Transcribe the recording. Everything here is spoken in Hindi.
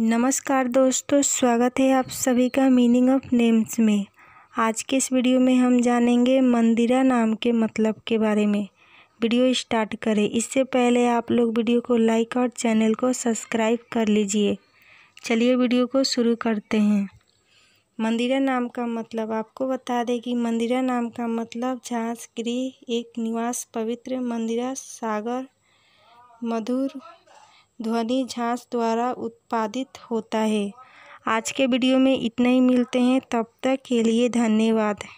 नमस्कार दोस्तों स्वागत है आप सभी का मीनिंग ऑफ नेम्स में आज के इस वीडियो में हम जानेंगे मंदिरा नाम के मतलब के बारे में वीडियो स्टार्ट करें इससे पहले आप लोग वीडियो को लाइक और चैनल को सब्सक्राइब कर लीजिए चलिए वीडियो को शुरू करते हैं मंदिरा नाम का मतलब आपको बता दें कि मंदिरा नाम का मतलब झांस गृह एक निवास पवित्र मंदिरा सागर मधुर ध्वनि झांस द्वारा उत्पादित होता है आज के वीडियो में इतना ही मिलते हैं तब तक के लिए धन्यवाद